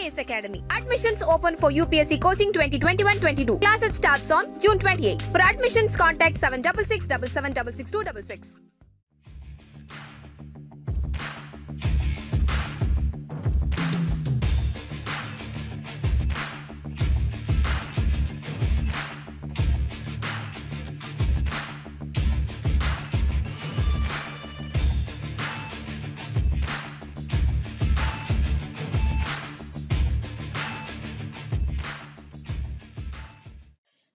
IAS Academy. Admissions open for UPSC Coaching 2021-22. it starts on June 28. For admissions, contact 766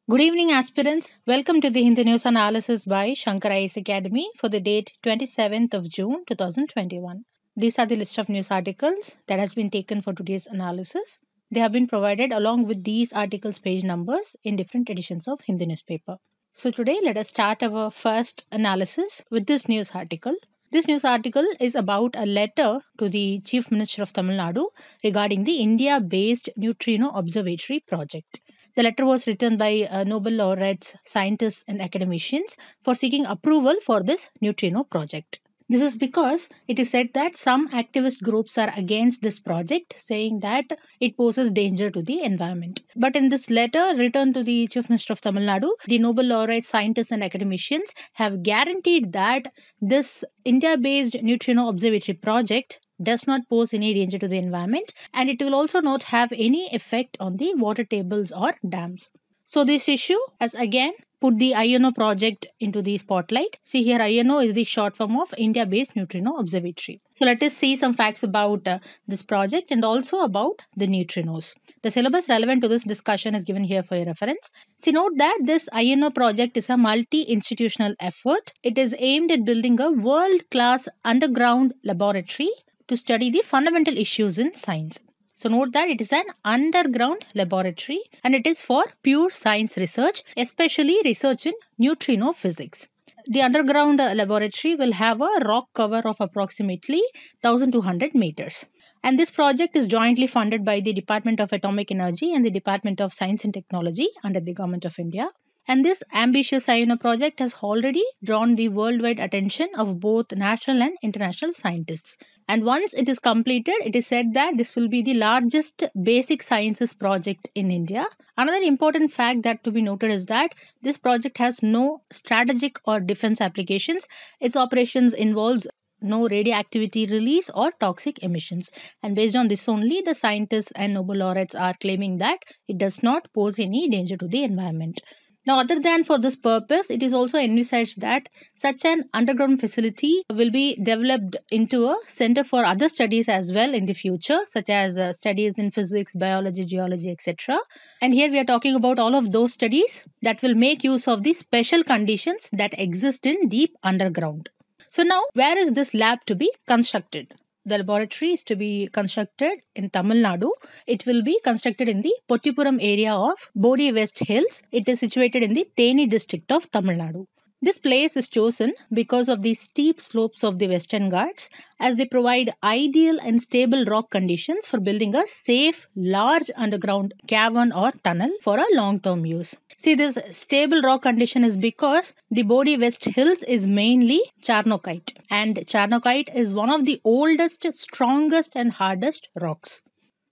Good evening, aspirants. Welcome to the Hindi News Analysis by Shankara Ice Academy for the date 27th of June 2021. These are the list of news articles that has been taken for today's analysis. They have been provided along with these articles page numbers in different editions of Hindi newspaper. So today let us start our first analysis with this news article. This news article is about a letter to the Chief Minister of Tamil Nadu regarding the India based neutrino observatory project. The letter was written by uh, Nobel laureates, scientists, and academicians for seeking approval for this neutrino project. This is because it is said that some activist groups are against this project, saying that it poses danger to the environment. But in this letter written to the Chief Minister of Tamil Nadu, the Nobel laureate scientists and academicians have guaranteed that this India based neutrino observatory project does not pose any danger to the environment and it will also not have any effect on the water tables or dams. So this issue has again put the INO project into the spotlight. See here INO is the short form of India based neutrino observatory. So let us see some facts about uh, this project and also about the neutrinos. The syllabus relevant to this discussion is given here for your reference. See note that this INO project is a multi-institutional effort. It is aimed at building a world-class underground laboratory to study the fundamental issues in science. So note that it is an underground laboratory and it is for pure science research, especially research in neutrino physics. The underground laboratory will have a rock cover of approximately 1200 meters. And this project is jointly funded by the Department of Atomic Energy and the Department of Science and Technology under the Government of India. And this ambitious IUNA project has already drawn the worldwide attention of both national and international scientists. And once it is completed, it is said that this will be the largest basic sciences project in India. Another important fact that to be noted is that this project has no strategic or defense applications. Its operations involves no radioactivity release or toxic emissions. And based on this only, the scientists and Nobel laureates are claiming that it does not pose any danger to the environment. Now, other than for this purpose, it is also envisaged that such an underground facility will be developed into a center for other studies as well in the future, such as uh, studies in physics, biology, geology, etc. And here we are talking about all of those studies that will make use of the special conditions that exist in deep underground. So, now where is this lab to be constructed? the laboratory is to be constructed in Tamil Nadu. It will be constructed in the Pottipuram area of Bodi West Hills. It is situated in the Teni district of Tamil Nadu. This place is chosen because of the steep slopes of the Western Ghats as they provide ideal and stable rock conditions for building a safe, large underground cavern or tunnel for a long-term use. See, this stable rock condition is because the Bodhi West Hills is mainly Charnokite and Charnokite is one of the oldest, strongest and hardest rocks.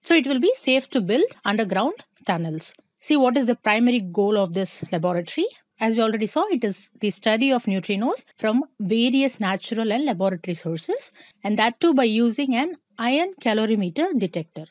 So it will be safe to build underground tunnels. See what is the primary goal of this laboratory? As we already saw, it is the study of neutrinos from various natural and laboratory sources, and that too by using an ion calorimeter detector.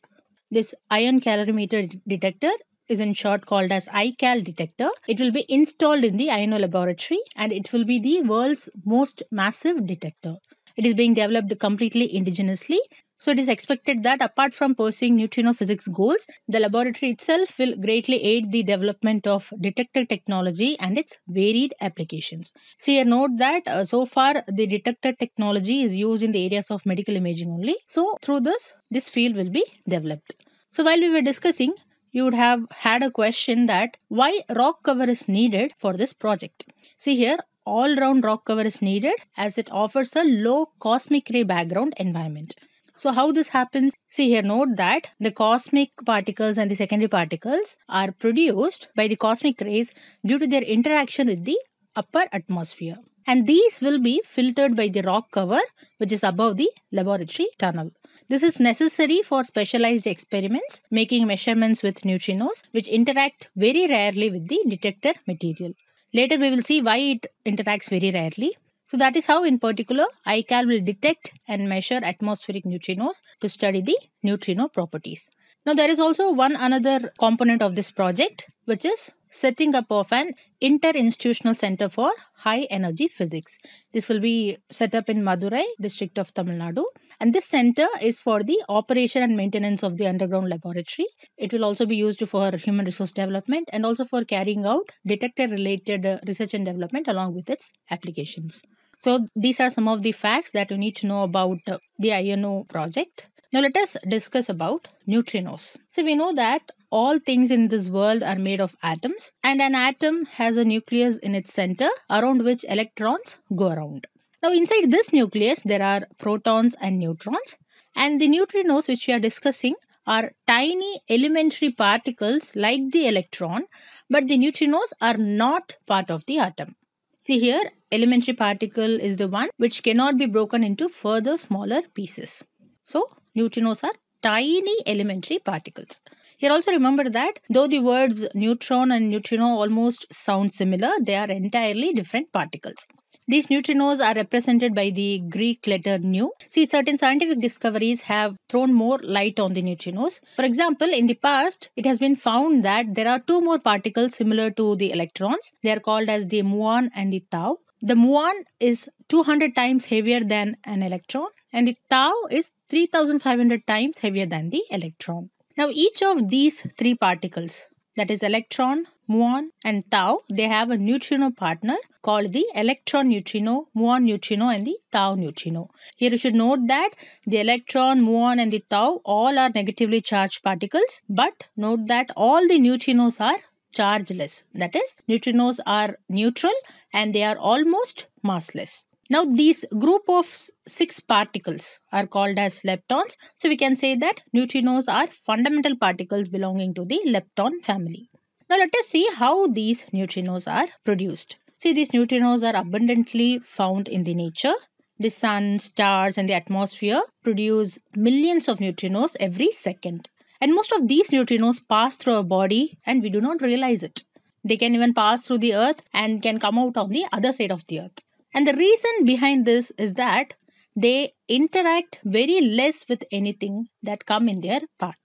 This ion calorimeter d- detector is in short called as iCal detector. It will be installed in the INO laboratory and it will be the world's most massive detector. It is being developed completely indigenously so it is expected that apart from pursuing neutrino physics goals, the laboratory itself will greatly aid the development of detector technology and its varied applications. See note that uh, so far the detector technology is used in the areas of medical imaging only. So through this, this field will be developed. So while we were discussing, you would have had a question that why rock cover is needed for this project. See here, all round rock cover is needed as it offers a low cosmic ray background environment. So how this happens? See here, note that the cosmic particles and the secondary particles are produced by the cosmic rays due to their interaction with the upper atmosphere. And these will be filtered by the rock cover which is above the laboratory tunnel. This is necessary for specialized experiments making measurements with neutrinos which interact very rarely with the detector material. Later we will see why it interacts very rarely. So that is how in particular ICAL will detect and measure atmospheric neutrinos to study the neutrino properties. Now there is also one another component of this project which is setting up of an inter-institutional center for high energy physics. This will be set up in Madurai district of Tamil Nadu and this center is for the operation and maintenance of the underground laboratory. It will also be used for human resource development and also for carrying out detector related research and development along with its applications. So these are some of the facts that you need to know about the INO project. Now let us discuss about neutrinos. So we know that all things in this world are made of atoms and an atom has a nucleus in its center around which electrons go around. Now inside this nucleus there are protons and neutrons and the neutrinos which we are discussing are tiny elementary particles like the electron but the neutrinos are not part of the atom. See here elementary particle is the one which cannot be broken into further smaller pieces. So, neutrinos are tiny elementary particles. Here also remember that though the words neutron and neutrino almost sound similar, they are entirely different particles. These neutrinos are represented by the Greek letter nu. See, certain scientific discoveries have thrown more light on the neutrinos. For example, in the past, it has been found that there are two more particles similar to the electrons. They are called as the muon and the tau. The muon is 200 times heavier than an electron and the tau is 3500 times heavier than the electron. Now each of these three particles that is electron, muon and tau they have a neutrino partner called the electron neutrino, muon neutrino and the tau neutrino. Here you should note that the electron, muon and the tau all are negatively charged particles but note that all the neutrinos are chargeless. That is, neutrinos are neutral and they are almost massless. Now, these group of six particles are called as leptons. So, we can say that neutrinos are fundamental particles belonging to the lepton family. Now, let us see how these neutrinos are produced. See, these neutrinos are abundantly found in the nature. The sun, stars and the atmosphere produce millions of neutrinos every second. And most of these neutrinos pass through our body and we do not realize it. They can even pass through the earth and can come out on the other side of the earth. And the reason behind this is that they interact very less with anything that come in their path.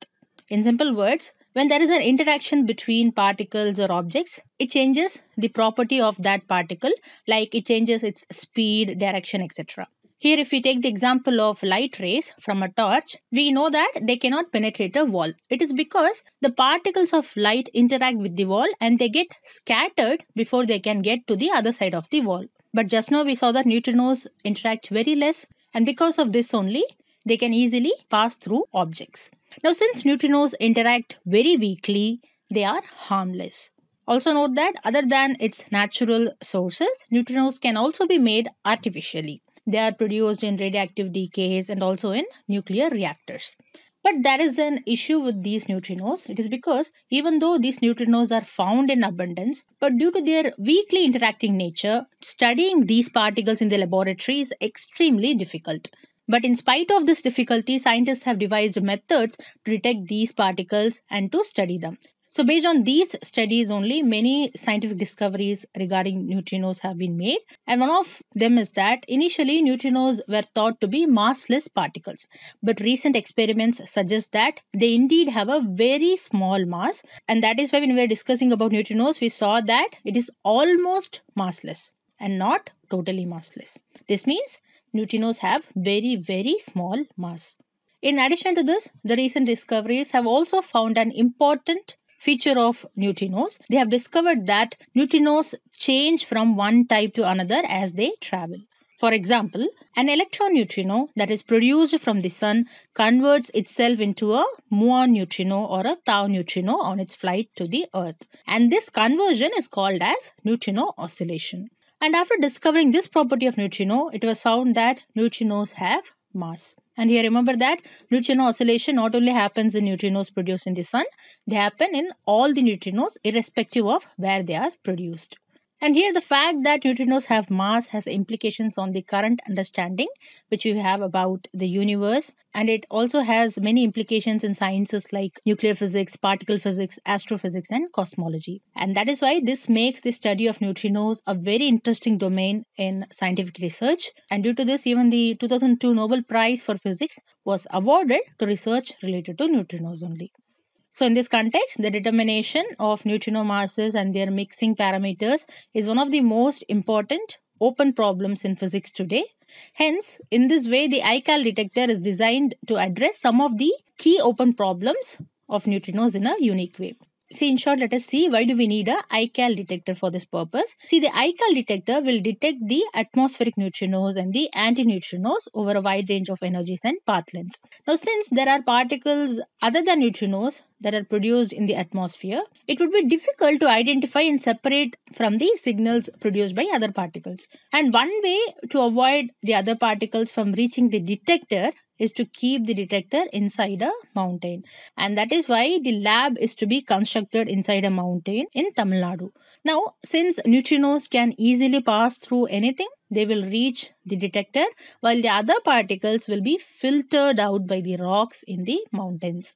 In simple words, when there is an interaction between particles or objects, it changes the property of that particle, like it changes its speed, direction, etc. Here, if we take the example of light rays from a torch, we know that they cannot penetrate a wall. It is because the particles of light interact with the wall and they get scattered before they can get to the other side of the wall. But just now we saw that neutrinos interact very less and because of this only, they can easily pass through objects. Now, since neutrinos interact very weakly, they are harmless. Also note that other than its natural sources, neutrinos can also be made artificially. They are produced in radioactive decays and also in nuclear reactors. But there is an issue with these neutrinos. It is because even though these neutrinos are found in abundance, but due to their weakly interacting nature, studying these particles in the laboratory is extremely difficult. But in spite of this difficulty, scientists have devised methods to detect these particles and to study them. So, based on these studies only, many scientific discoveries regarding neutrinos have been made. And one of them is that initially neutrinos were thought to be massless particles. But recent experiments suggest that they indeed have a very small mass. And that is why, when we were discussing about neutrinos, we saw that it is almost massless and not totally massless. This means neutrinos have very, very small mass. In addition to this, the recent discoveries have also found an important feature of neutrinos. They have discovered that neutrinos change from one type to another as they travel. For example, an electron neutrino that is produced from the sun converts itself into a muon neutrino or a tau neutrino on its flight to the earth. And this conversion is called as neutrino oscillation. And after discovering this property of neutrino, it was found that neutrinos have mass. And here remember that neutrino oscillation not only happens in neutrinos produced in the sun, they happen in all the neutrinos irrespective of where they are produced. And here, the fact that neutrinos have mass has implications on the current understanding which we have about the universe. And it also has many implications in sciences like nuclear physics, particle physics, astrophysics, and cosmology. And that is why this makes the study of neutrinos a very interesting domain in scientific research. And due to this, even the 2002 Nobel Prize for Physics was awarded to research related to neutrinos only. So in this context, the determination of neutrino masses and their mixing parameters is one of the most important open problems in physics today. Hence, in this way, the iCal detector is designed to address some of the key open problems of neutrinos in a unique way. See, in short, let us see why do we need a iCal detector for this purpose. See, the iCal detector will detect the atmospheric neutrinos and the antineutrinos over a wide range of energies and path lengths. Now, since there are particles other than neutrinos that are produced in the atmosphere, it would be difficult to identify and separate from the signals produced by other particles. And one way to avoid the other particles from reaching the detector is to keep the detector inside a mountain. And that is why the lab is to be constructed inside a mountain in Tamil Nadu. Now, since neutrinos can easily pass through anything, they will reach the detector while the other particles will be filtered out by the rocks in the mountains.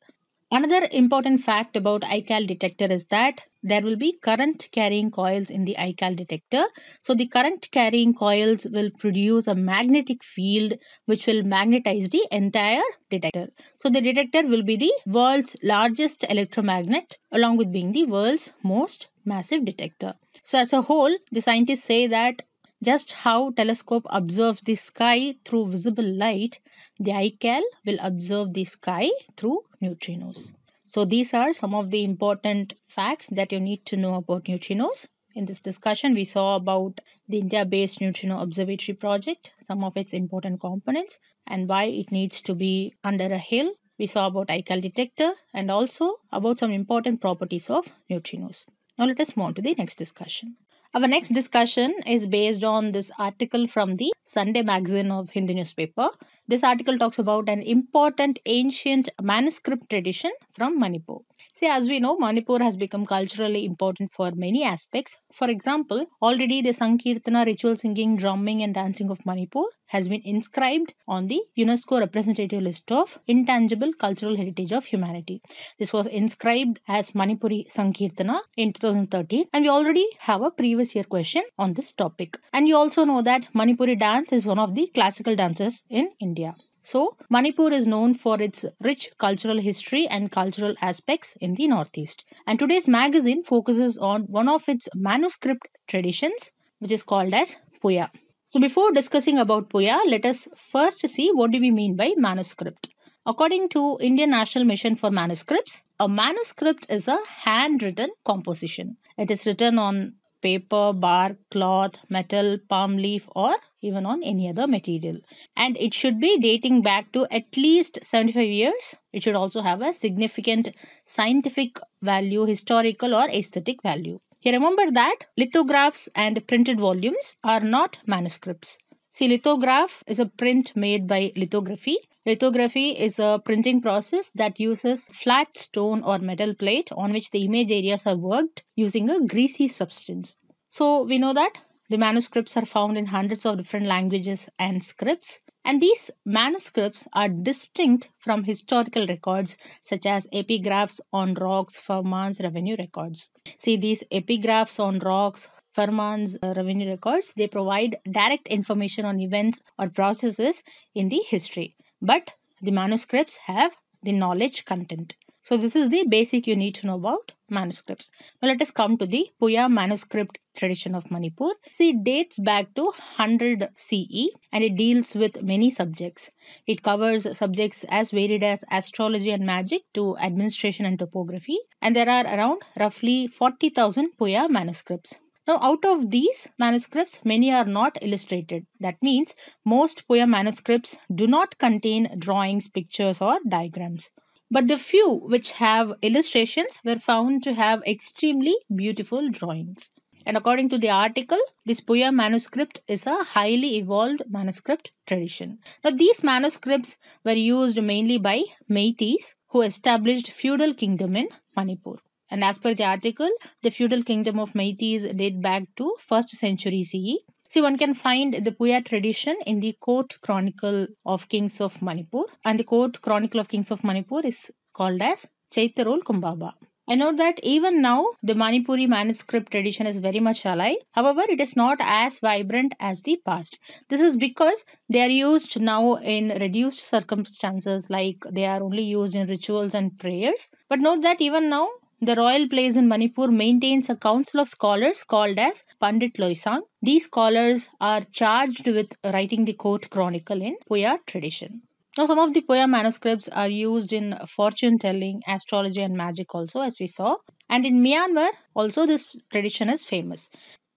Another important fact about iCal detector is that there will be current carrying coils in the iCal detector. So the current carrying coils will produce a magnetic field which will magnetize the entire detector. So the detector will be the world's largest electromagnet along with being the world's most massive detector. So as a whole, the scientists say that just how telescope observes the sky through visible light, the iCal will observe the sky through neutrinos. So these are some of the important facts that you need to know about neutrinos. In this discussion, we saw about the India-based Neutrino Observatory project, some of its important components, and why it needs to be under a hill. We saw about ICAL detector and also about some important properties of neutrinos. Now let us move on to the next discussion. Our next discussion is based on this article from the Sunday magazine of Hindi newspaper. This article talks about an important ancient manuscript tradition from Manipur. See, as we know, Manipur has become culturally important for many aspects. For example, already the Sankirtana ritual singing, drumming, and dancing of Manipur has been inscribed on the UNESCO representative list of intangible cultural heritage of humanity. This was inscribed as Manipuri Sankirtana in 2013, and we already have a previous year question on this topic. And you also know that Manipuri dance is one of the classical dances in India. So, Manipur is known for its rich cultural history and cultural aspects in the Northeast. And today's magazine focuses on one of its manuscript traditions, which is called as Puya. So, before discussing about Puya, let us first see what do we mean by manuscript. According to Indian National Mission for Manuscripts, a manuscript is a handwritten composition. It is written on paper, bark, cloth, metal, palm leaf or even on any other material. And it should be dating back to at least 75 years. It should also have a significant scientific value, historical or aesthetic value. Here remember that lithographs and printed volumes are not manuscripts. See, lithograph is a print made by lithography Lithography is a printing process that uses flat stone or metal plate on which the image areas are worked using a greasy substance. So we know that the manuscripts are found in hundreds of different languages and scripts. And these manuscripts are distinct from historical records such as epigraphs on rocks, firmans, revenue records. See, these epigraphs on rocks, firmans, uh, revenue records, they provide direct information on events or processes in the history but the manuscripts have the knowledge content. So this is the basic you need to know about manuscripts. Now let us come to the Puya manuscript tradition of Manipur. It dates back to 100 CE and it deals with many subjects. It covers subjects as varied as astrology and magic to administration and topography and there are around roughly 40,000 Puya manuscripts. Now, out of these manuscripts, many are not illustrated. That means most poem manuscripts do not contain drawings, pictures, or diagrams. But the few which have illustrations were found to have extremely beautiful drawings. And according to the article, this Puya manuscript is a highly evolved manuscript tradition. Now, these manuscripts were used mainly by Métis, who established feudal kingdom in Manipur. And as per the article, the feudal kingdom of Maitis date back to 1st century CE. See, one can find the Puya tradition in the Court Chronicle of Kings of Manipur. And the Court Chronicle of Kings of Manipur is called as Chaitarol Kumbaba. I know that even now, the Manipuri manuscript tradition is very much alive. However, it is not as vibrant as the past. This is because they are used now in reduced circumstances, like they are only used in rituals and prayers. But note that even now, the royal place in Manipur maintains a council of scholars called as Pandit Loisang. These scholars are charged with writing the court chronicle in Puya tradition. Now, some of the Puya manuscripts are used in fortune telling, astrology, and magic, also, as we saw. And in Myanmar, also, this tradition is famous.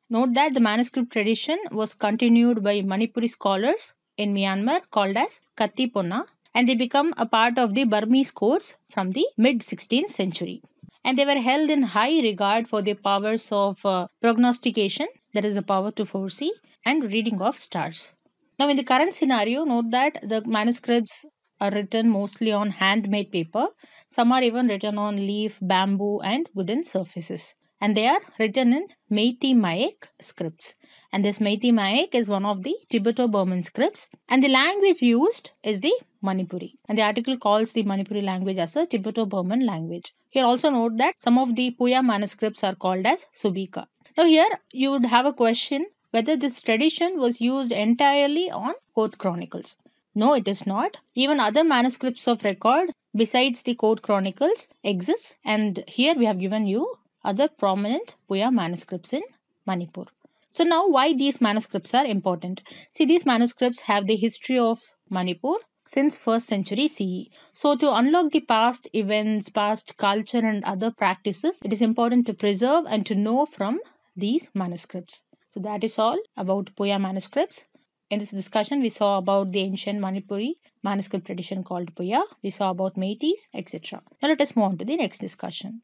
Note that the manuscript tradition was continued by Manipuri scholars in Myanmar called as Kathipona, and they become a part of the Burmese courts from the mid 16th century and they were held in high regard for their powers of uh, prognostication, that is, the power to foresee, and reading of stars. Now, in the current scenario, note that the manuscripts are written mostly on handmade paper, some are even written on leaf, bamboo, and wooden surfaces and they are written in Meiti Maic scripts. And this Meiti Maic is one of the Tibeto-Burman scripts and the language used is the Manipuri. And the article calls the Manipuri language as a Tibeto-Burman language. Here also note that some of the Puya manuscripts are called as Subika. Now here you would have a question whether this tradition was used entirely on court chronicles. No, it is not. Even other manuscripts of record besides the court chronicles exist, and here we have given you other prominent Puya manuscripts in Manipur. So now why these manuscripts are important? See these manuscripts have the history of Manipur since 1st century CE. So to unlock the past events, past culture and other practices, it is important to preserve and to know from these manuscripts. So that is all about Puya manuscripts. In this discussion, we saw about the ancient Manipuri manuscript tradition called Puya. We saw about Métis, etc. Now let us move on to the next discussion.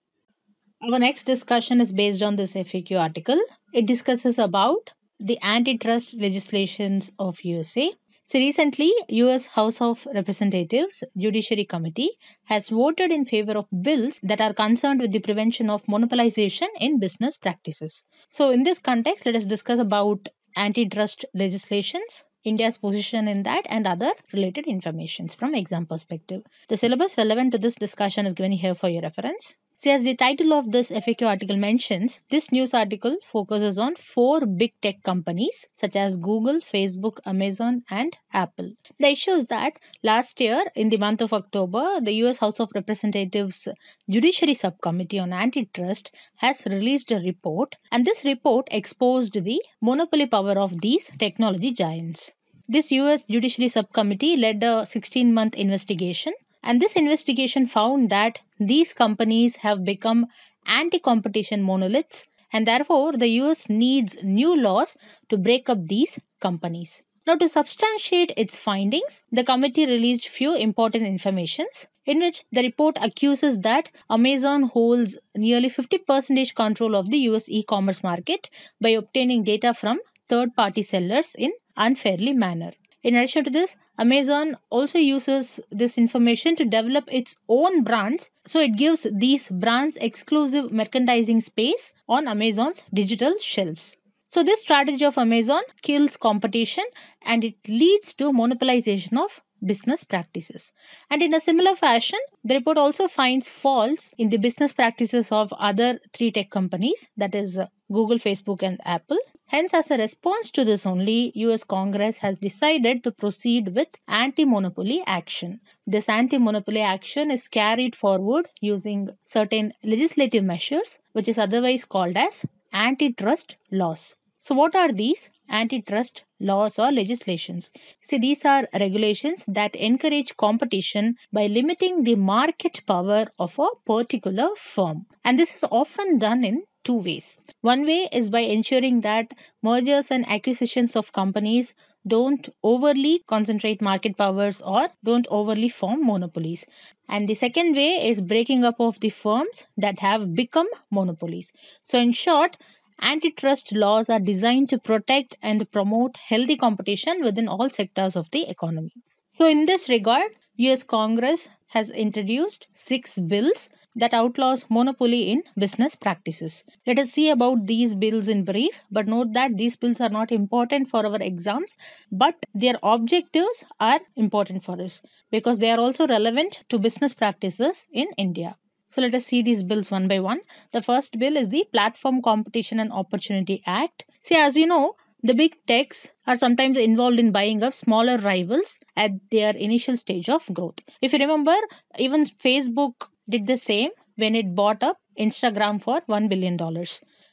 Our next discussion is based on this FAQ article. It discusses about the antitrust legislations of USA. So recently, US House of Representatives Judiciary Committee has voted in favor of bills that are concerned with the prevention of monopolization in business practices. So in this context, let us discuss about antitrust legislations India's position in that and other related informations from exam perspective. The syllabus relevant to this discussion is given here for your reference. See, as the title of this FAQ article mentions, this news article focuses on four big tech companies such as Google, Facebook, Amazon, and Apple. The issue is that last year, in the month of October, the US House of Representatives Judiciary Subcommittee on Antitrust has released a report, and this report exposed the monopoly power of these technology giants. This US Judiciary Subcommittee led a 16 month investigation, and this investigation found that these companies have become anti competition monoliths, and therefore the US needs new laws to break up these companies. Now, to substantiate its findings, the committee released few important informations in which the report accuses that Amazon holds nearly 50% control of the US e-commerce market by obtaining data from third-party sellers in unfairly manner. In addition to this, Amazon also uses this information to develop its own brands. So it gives these brands exclusive merchandising space on Amazon's digital shelves. So this strategy of Amazon kills competition and it leads to monopolization of business practices. And in a similar fashion, the report also finds faults in the business practices of other three tech companies that is Google, Facebook and Apple Hence, as a response to this only, US Congress has decided to proceed with anti-monopoly action. This anti-monopoly action is carried forward using certain legislative measures, which is otherwise called as antitrust laws. So, what are these antitrust laws or legislations? See, these are regulations that encourage competition by limiting the market power of a particular firm. And this is often done in two ways. One way is by ensuring that mergers and acquisitions of companies don't overly concentrate market powers or don't overly form monopolies. And the second way is breaking up of the firms that have become monopolies. So, in short, antitrust laws are designed to protect and promote healthy competition within all sectors of the economy. So, in this regard, US Congress has introduced six bills that outlaws monopoly in business practices. Let us see about these bills in brief, but note that these bills are not important for our exams, but their objectives are important for us because they are also relevant to business practices in India. So let us see these bills one by one. The first bill is the Platform Competition and Opportunity Act. See, as you know, the big techs are sometimes involved in buying up smaller rivals at their initial stage of growth. If you remember, even Facebook did the same when it bought up Instagram for $1 billion.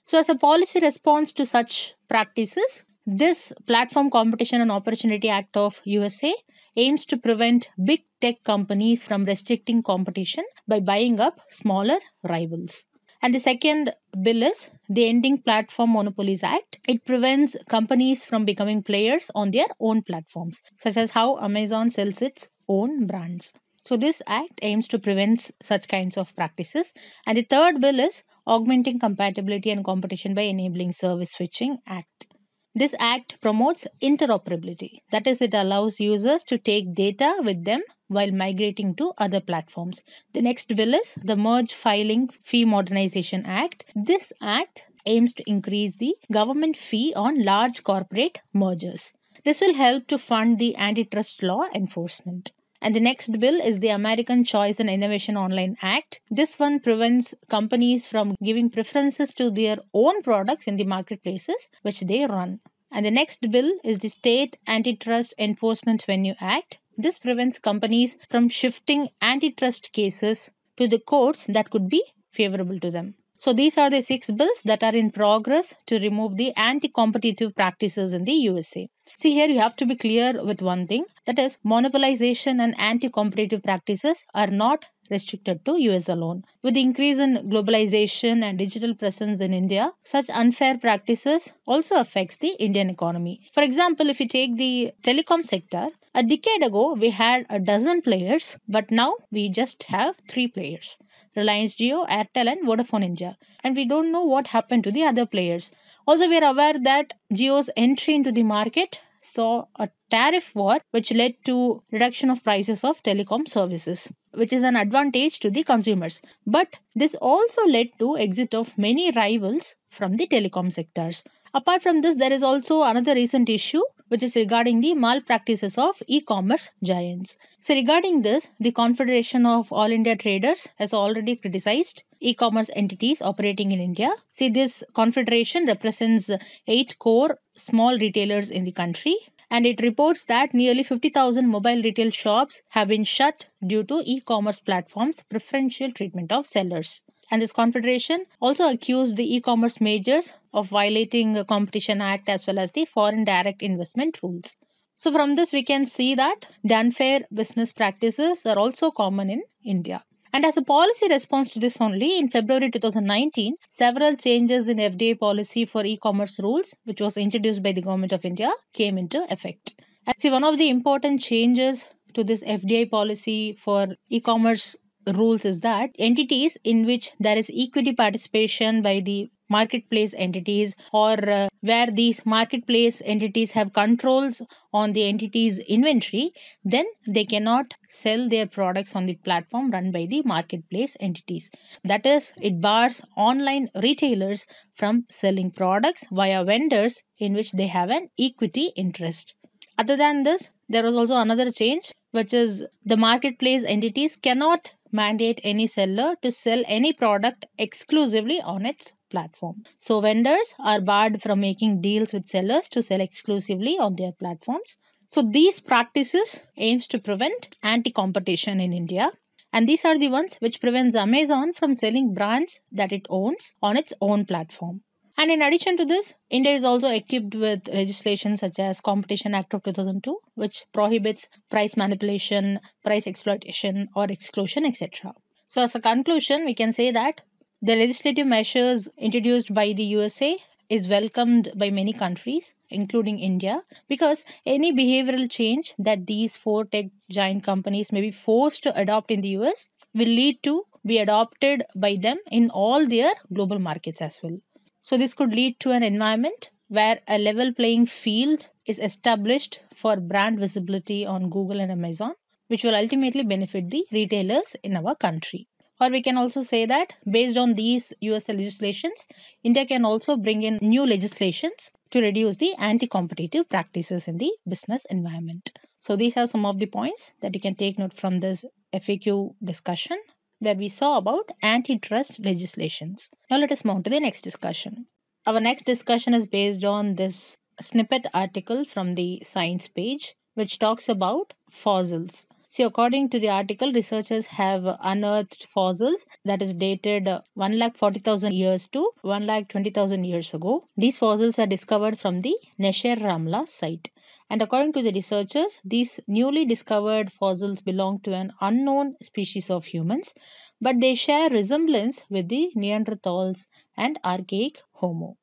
So, as a policy response to such practices, this Platform Competition and Opportunity Act of USA aims to prevent big tech companies from restricting competition by buying up smaller rivals. And the second bill is the Ending Platform Monopolies Act. It prevents companies from becoming players on their own platforms, such as how Amazon sells its own brands. So this act aims to prevent such kinds of practices. And the third bill is Augmenting Compatibility and Competition by Enabling Service Switching Act. This act promotes interoperability. That is, it allows users to take data with them while migrating to other platforms. The next bill is the Merge Filing Fee Modernization Act. This act aims to increase the government fee on large corporate mergers. This will help to fund the antitrust law enforcement. And the next bill is the American Choice and Innovation Online Act. This one prevents companies from giving preferences to their own products in the marketplaces which they run. And the next bill is the State Antitrust Enforcement Venue Act. This prevents companies from shifting antitrust cases to the courts that could be favorable to them. So these are the six bills that are in progress to remove the anti-competitive practices in the USA. See here you have to be clear with one thing that is monopolization and anti-competitive practices are not restricted to US alone. With the increase in globalization and digital presence in India, such unfair practices also affects the Indian economy. For example, if you take the telecom sector, a decade ago, we had a dozen players, but now we just have three players Reliance Geo, Airtel, and Vodafone India. And we don't know what happened to the other players. Also, we are aware that Geo's entry into the market saw a tariff war which led to reduction of prices of telecom services which is an advantage to the consumers but this also led to exit of many rivals from the telecom sectors Apart from this, there is also another recent issue which is regarding the malpractices of e-commerce giants. So regarding this, the Confederation of All India Traders has already criticized e-commerce entities operating in India. See this confederation represents 8 core small retailers in the country and it reports that nearly 50,000 mobile retail shops have been shut due to e-commerce platforms preferential treatment of sellers and this confederation also accused the e-commerce majors of violating the competition act as well as the foreign direct investment rules so from this we can see that unfair business practices are also common in india and as a policy response to this only, in February 2019, several changes in FDA policy for e-commerce rules, which was introduced by the Government of India, came into effect. And see, one of the important changes to this FDA policy for e-commerce rules is that entities in which there is equity participation by the marketplace entities or uh, where these marketplace entities have controls on the entity's inventory then they cannot sell their products on the platform run by the marketplace entities that is it bars online retailers from selling products via vendors in which they have an equity interest other than this there was also another change which is the marketplace entities cannot mandate any seller to sell any product exclusively on its platform. So vendors are barred from making deals with sellers to sell exclusively on their platforms. So these practices aims to prevent anti-competition in India. And these are the ones which prevents Amazon from selling brands that it owns on its own platform. And in addition to this, India is also equipped with legislation such as Competition Act of 2002, which prohibits price manipulation, price exploitation, or exclusion, etc. So, as a conclusion, we can say that the legislative measures introduced by the USA is welcomed by many countries, including India, because any behavioral change that these four tech giant companies may be forced to adopt in the US will lead to be adopted by them in all their global markets as well. So, this could lead to an environment where a level playing field is established for brand visibility on Google and Amazon, which will ultimately benefit the retailers in our country. Or we can also say that based on these US legislations, India can also bring in new legislations to reduce the anti competitive practices in the business environment. So, these are some of the points that you can take note from this FAQ discussion where we saw about antitrust legislations. Now let us move on to the next discussion. Our next discussion is based on this snippet article from the science page, which talks about fossils. See, according to the article, researchers have unearthed fossils that is dated uh, 1,40,000 years to 1,20,000 years ago. These fossils were discovered from the Nesher Ramla site. And according to the researchers, these newly discovered fossils belong to an unknown species of humans, but they share resemblance with the Neanderthals and archaic Homo.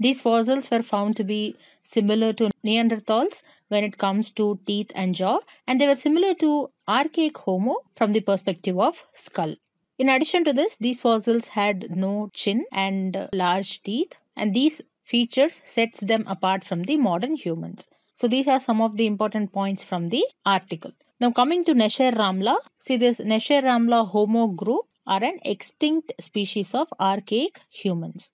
These fossils were found to be similar to Neanderthals when it comes to teeth and jaw, and they were similar to archaic Homo from the perspective of skull. In addition to this, these fossils had no chin and large teeth, and these features sets them apart from the modern humans. So these are some of the important points from the article. Now coming to Nesher Ramla, see this Nesher Ramla Homo group are an extinct species of archaic humans.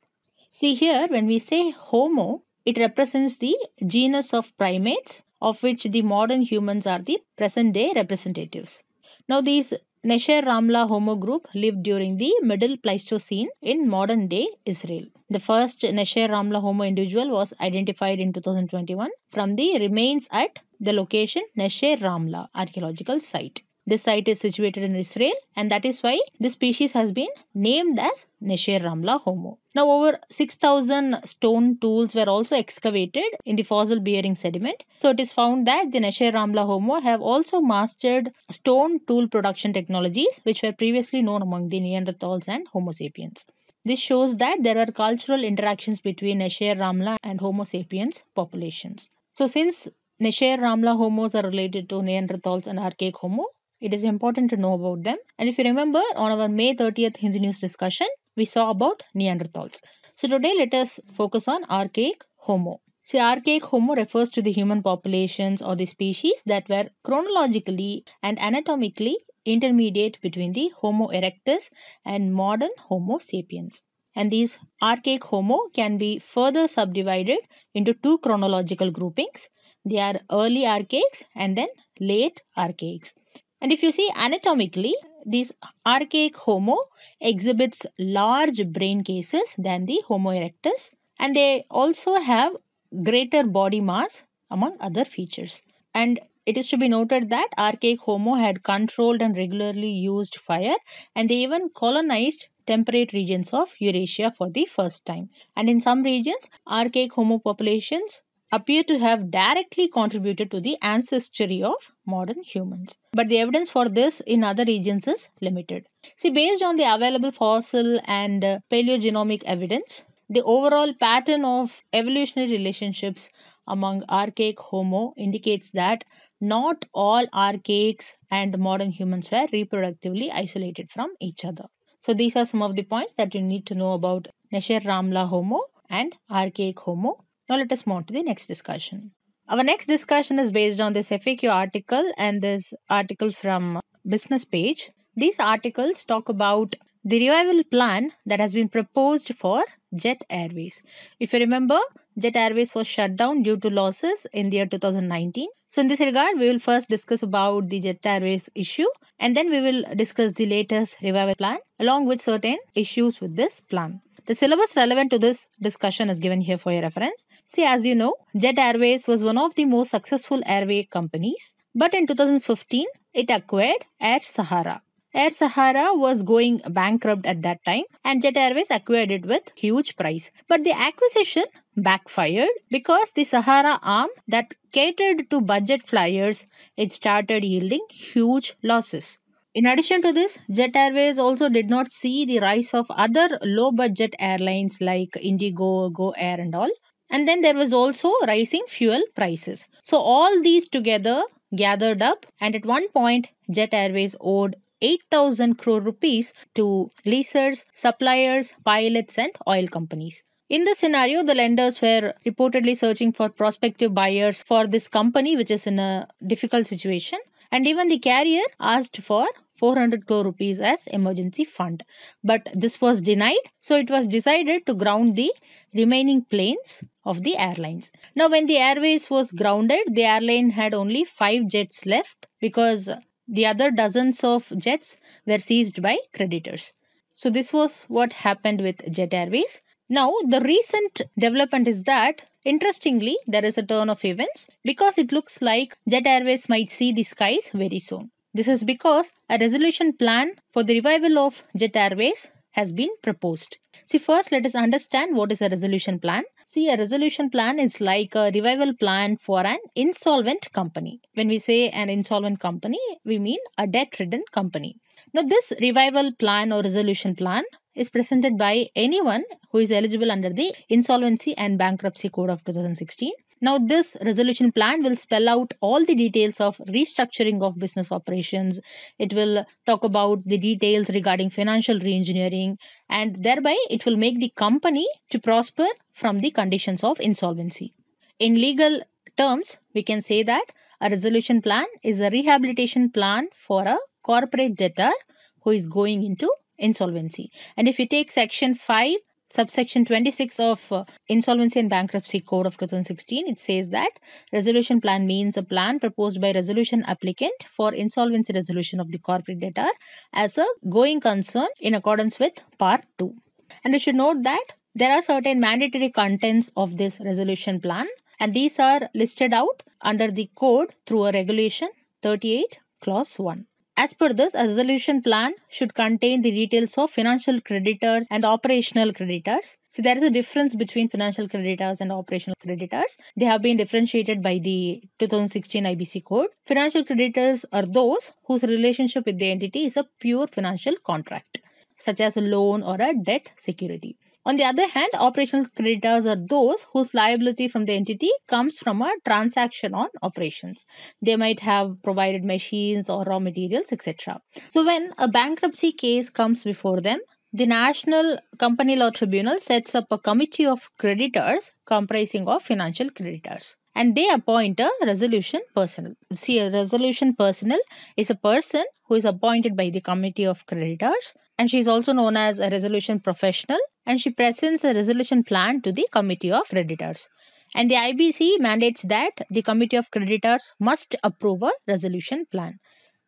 See here, when we say Homo, it represents the genus of primates of which the modern humans are the present day representatives. Now these Nesher Ramla Homo group lived during the Middle Pleistocene in modern day Israel. The first Nesher Ramla Homo individual was identified in 2021 from the remains at the location Nesher Ramla archaeological site. This site is situated in Israel and that is why this species has been named as Nesher ramla homo. Now over 6000 stone tools were also excavated in the fossil bearing sediment. So it is found that the Nesher ramla homo have also mastered stone tool production technologies which were previously known among the Neanderthals and Homo sapiens. This shows that there are cultural interactions between Nesher ramla and Homo sapiens populations. So since Nesher ramla homos are related to Neanderthals and archaic homo, it is important to know about them. And if you remember, on our May 30th Hindu News discussion, we saw about Neanderthals. So today, let us focus on archaic Homo. See, archaic Homo refers to the human populations or the species that were chronologically and anatomically intermediate between the Homo erectus and modern Homo sapiens. And these archaic Homo can be further subdivided into two chronological groupings. They are early archaics and then late archaics. And if you see anatomically, this archaic Homo exhibits large brain cases than the Homo erectus, and they also have greater body mass among other features. And it is to be noted that archaic Homo had controlled and regularly used fire, and they even colonized temperate regions of Eurasia for the first time. And in some regions, archaic Homo populations appear to have directly contributed to the ancestry of modern humans. But the evidence for this in other regions is limited. See, based on the available fossil and uh, paleogenomic evidence, the overall pattern of evolutionary relationships among archaic Homo indicates that not all archaics and modern humans were reproductively isolated from each other. So, these are some of the points that you need to know about Nesher Ramla Homo and archaic Homo now let us move to the next discussion. Our next discussion is based on this FAQ article and this article from Business Page. These articles talk about the revival plan that has been proposed for Jet Airways. If you remember, Jet Airways was shut down due to losses in the year 2019. So, in this regard, we will first discuss about the Jet Airways issue and then we will discuss the latest revival plan along with certain issues with this plan. The syllabus relevant to this discussion is given here for your reference. See, as you know, Jet Airways was one of the most successful airway companies, but in 2015, it acquired Air Sahara. Air Sahara was going bankrupt at that time and Jet Airways acquired it with huge price. But the acquisition backfired because the Sahara arm that catered to budget flyers, it started yielding huge losses. In addition to this, Jet Airways also did not see the rise of other low budget airlines like Indigo, Go Air, and all. And then there was also rising fuel prices. So, all these together gathered up, and at one point, Jet Airways owed 8,000 crore rupees to leasers, suppliers, pilots, and oil companies. In this scenario, the lenders were reportedly searching for prospective buyers for this company, which is in a difficult situation. And even the carrier asked for 400 crore rupees as emergency fund. But this was denied, so it was decided to ground the remaining planes of the airlines. Now, when the airways was grounded, the airline had only five jets left because the other dozens of jets were seized by creditors. So, this was what happened with Jet Airways. Now, the recent development is that, interestingly, there is a turn of events because it looks like Jet Airways might see the skies very soon. This is because a resolution plan for the revival of jet airways has been proposed. See, first let us understand what is a resolution plan. See, a resolution plan is like a revival plan for an insolvent company. When we say an insolvent company, we mean a debt ridden company. Now, this revival plan or resolution plan is presented by anyone who is eligible under the Insolvency and Bankruptcy Code of 2016 now, this resolution plan will spell out all the details of restructuring of business operations. It will talk about the details regarding financial reengineering, and thereby it will make the company to prosper from the conditions of insolvency. In legal terms, we can say that a resolution plan is a rehabilitation plan for a corporate debtor who is going into insolvency. And if you take section 5, subsection 26 of uh, insolvency and bankruptcy code of 2016 it says that resolution plan means a plan proposed by resolution applicant for insolvency resolution of the corporate debtor as a going concern in accordance with part 2 and we should note that there are certain mandatory contents of this resolution plan and these are listed out under the code through a regulation 38 clause 1 as per this, a resolution plan should contain the details of financial creditors and operational creditors. So there is a difference between financial creditors and operational creditors. They have been differentiated by the 2016 IBC code. Financial creditors are those whose relationship with the entity is a pure financial contract, such as a loan or a debt security. On the other hand, operational creditors are those whose liability from the entity comes from a transaction on operations. They might have provided machines or raw materials, etc. So, when a bankruptcy case comes before them, the National Company Law Tribunal sets up a committee of creditors comprising of financial creditors and they appoint a resolution personnel. See, a resolution personnel is a person who is appointed by the committee of creditors and she is also known as a resolution professional and she presents a resolution plan to the committee of creditors. And the IBC mandates that the committee of creditors must approve a resolution plan.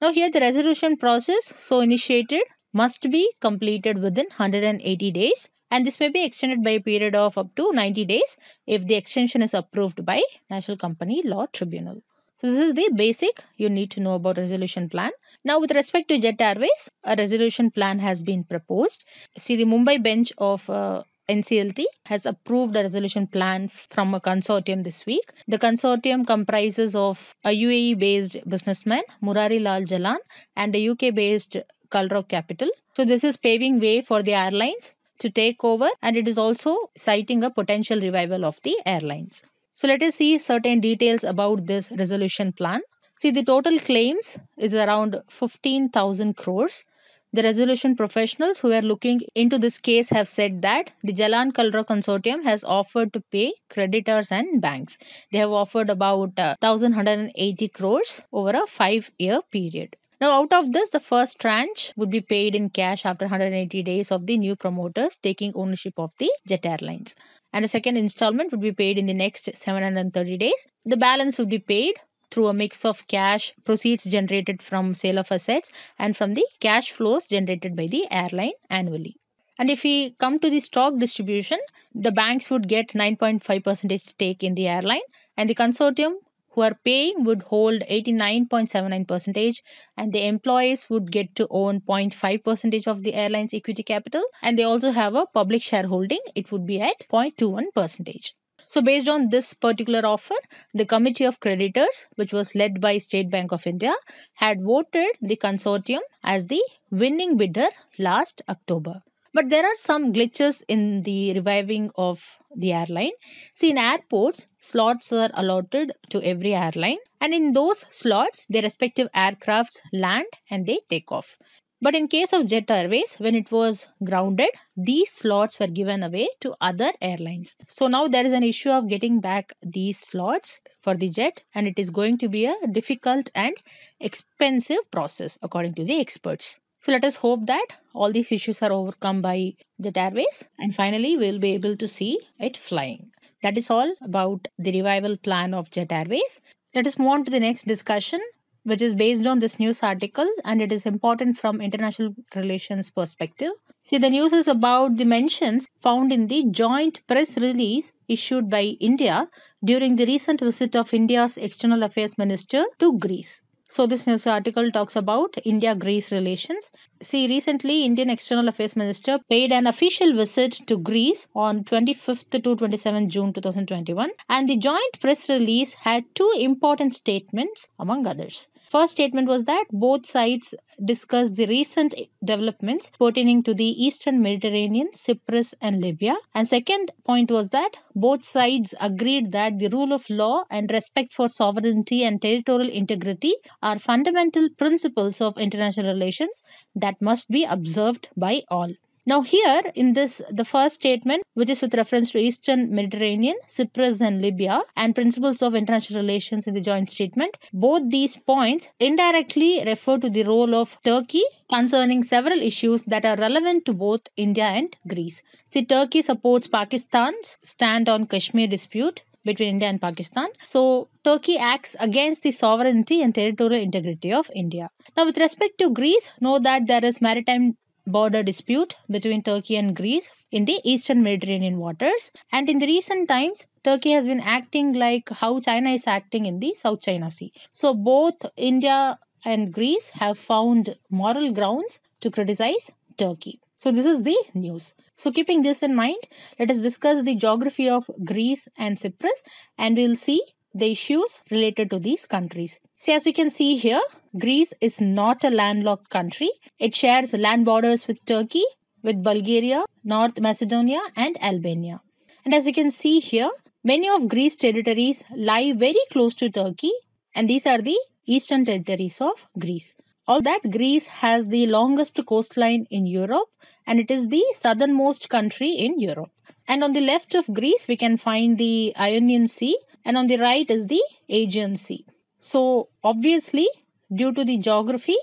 Now here the resolution process so initiated must be completed within 180 days and this may be extended by a period of up to 90 days if the extension is approved by National Company Law Tribunal. So this is the basic you need to know about resolution plan. Now with respect to Jet Airways, a resolution plan has been proposed. See the Mumbai bench of uh, NCLT has approved a resolution plan from a consortium this week. The consortium comprises of a UAE-based businessman, Murari Lal Jalan, and a UK-based Kalrav Capital. So this is paving way for the airlines to take over and it is also citing a potential revival of the airlines. So let us see certain details about this resolution plan. See the total claims is around 15,000 crores. The resolution professionals who are looking into this case have said that the Jalan Kalra Consortium has offered to pay creditors and banks. They have offered about 1180 uh, crores over a 5 year period. Now, out of this, the first tranche would be paid in cash after 180 days of the new promoters taking ownership of the Jet Airlines. And the second installment would be paid in the next 730 days. The balance would be paid through a mix of cash proceeds generated from sale of assets and from the cash flows generated by the airline annually. And if we come to the stock distribution, the banks would get 9.5% stake in the airline and the consortium who are paying would hold 89.79% and the employees would get to own 0.5% of the airline's equity capital and they also have a public shareholding it would be at 0.21%. So, based on this particular offer, the Committee of Creditors, which was led by State Bank of India, had voted the consortium as the winning bidder last October. But there are some glitches in the reviving of the airline. See, in airports, slots are allotted to every airline, and in those slots, their respective aircrafts land and they take off. But in case of Jet Airways, when it was grounded, these slots were given away to other airlines. So now there is an issue of getting back these slots for the jet, and it is going to be a difficult and expensive process, according to the experts. So let us hope that all these issues are overcome by jet airways and finally we'll be able to see it flying. That is all about the revival plan of jet airways. Let us move on to the next discussion which is based on this news article and it is important from international relations perspective. See, the news is about the mentions found in the joint press release issued by India during the recent visit of India's External Affairs Minister to Greece. So this news article talks about India-Greece relations. See, recently Indian External Affairs Minister paid an official visit to Greece on 25th to 27th June 2021 and the joint press release had two important statements among others. First statement was that both sides discussed the recent developments pertaining to the Eastern Mediterranean, Cyprus, and Libya. And second point was that both sides agreed that the rule of law and respect for sovereignty and territorial integrity are fundamental principles of international relations that must be observed by all. Now here in this the first statement which is with reference to Eastern Mediterranean, Cyprus and Libya and principles of international relations in the joint statement. Both these points indirectly refer to the role of Turkey concerning several issues that are relevant to both India and Greece. See Turkey supports Pakistan's stand on Kashmir dispute between India and Pakistan. So Turkey acts against the sovereignty and territorial integrity of India. Now, with respect to Greece, know that there is maritime border dispute between Turkey and Greece in the eastern Mediterranean waters. And in the recent times, Turkey has been acting like how China is acting in the South China Sea. So both India and Greece have found moral grounds to criticize Turkey. So this is the news. So keeping this in mind, let us discuss the geography of Greece and Cyprus and we'll see the issues related to these countries. See, as you can see here, Greece is not a landlocked country. It shares land borders with Turkey, with Bulgaria, North Macedonia, and Albania. And as you can see here, many of Greece's territories lie very close to Turkey, and these are the eastern territories of Greece. All that Greece has the longest coastline in Europe, and it is the southernmost country in Europe. And on the left of Greece, we can find the Ionian Sea, and on the right is the Aegean Sea. So, obviously, due to the geography,